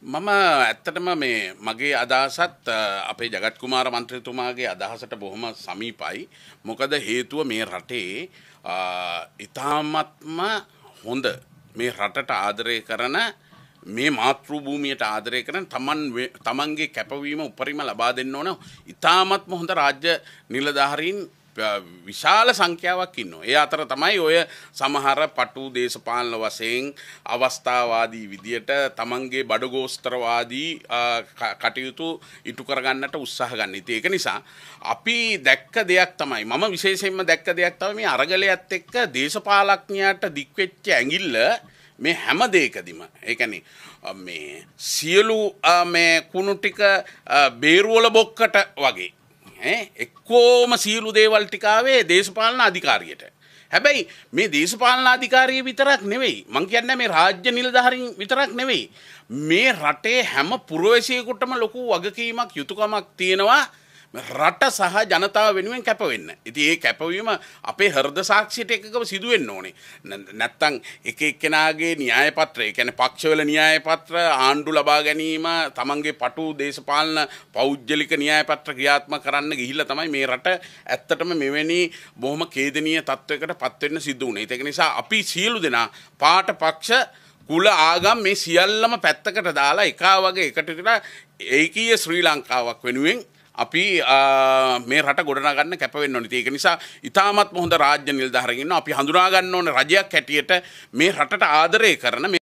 මම ඇත්තටම මේ මගේ අදහසත් අපේ ජගත් කුමාර මන්ත්‍රතුමාගේ අදහසට බොහොම සමීපයි. මොකද හේතුව මේ රටේ ඉතාමත්ම හොඳ මේ රටට ආදරය කරන මේ මාතෘභූමියට ආදරය කරන තමන් තමන්ගේ කැපවීම උපරිම ලබා දෙන්න ඕන ඉතාමත්ම හොඳ රාජ්‍ය නිලධාරීන් විශාල සංඛ්‍යාවක් ඉන්නවා. ඒ අතර තමයි ඔය සමහර පටු දේශපාලන වශයෙන් අවස්ථාවාදී විදියට තමන්ගේ බඩගෝස්තරවාදී කටයුතු ඉටු කරගන්නට උත්සාහ ගන්න. ඉතින් ඒක නිසා අපි දැක්ක දෙයක් තමයි මම විශේෂයෙන්ම දැක්ක දෙයක් තමයි මේ අරගලයත් එක්ක දේශපාලඥයාට දික්වෙච්ච ඇඟිල්ල මේ හැම දෙයකදිම ඒ කියන්නේ මේ සියලු මේ කුණු ටික බේරුවල බොක්කට වගේ එක්කෝම සියලු දේවල් ටිකාවේ දේශපාලන අධිකාරියට. හැබැයි මේ දේශපාලන අධිකාරිය විතරක් නෙවෙයි මං කියන්නේ මේ රාජ්‍ය නිලධාරීන් විතරක් නෙවෙයි මේ රටේ හැම පුරවැසියෙකුටම ලොකු වගකීමක් යුතුයකමක් තියෙනවා රට සහ ජනතාව වෙනුවෙන් කැපවෙන්න. ඉතින් ඒ කැපවීම අපේ හෘද සාක්ෂියට එකකව සිදු වෙන්න ඕනේ. නැත්තම් එක එක්කෙනාගේ න්‍යාය පත්‍ර, ඒ කියන්නේ පක්ෂවල න්‍යාය පත්‍ර ආණ්ඩු ලබා ගැනීම, තමන්ගේ පටු දේශපාලන පෞද්ගලික න්‍යාය පත්‍ර ක්‍රියාත්මක කරන්න ගිහිල්ලා තමයි මේ රට ඇත්තටම මෙවැනි බොහොම ඛේදනීය තත්වයකට පත් වෙන්න සිදු වුනේ. ඒක නිසා අපි සියලු දෙනා පාට පක්ෂ කුල ආගම් මේ සියල්ලම පැත්තකට දාලා එකා වගේ එකට ඒකීය ශ්‍රී ලංකාවක් වෙනුවෙන් අපි මේ රට ගොඩනගන්න කැපවෙන්න ඕනේ. ඒක නිසා ඉතාමත් හොඳ රාජ්‍ය නිලධාරීන් අපි හඳුනා ගන්න ඕනේ රජයක් හැටියට මේ රටට ආදරය කරන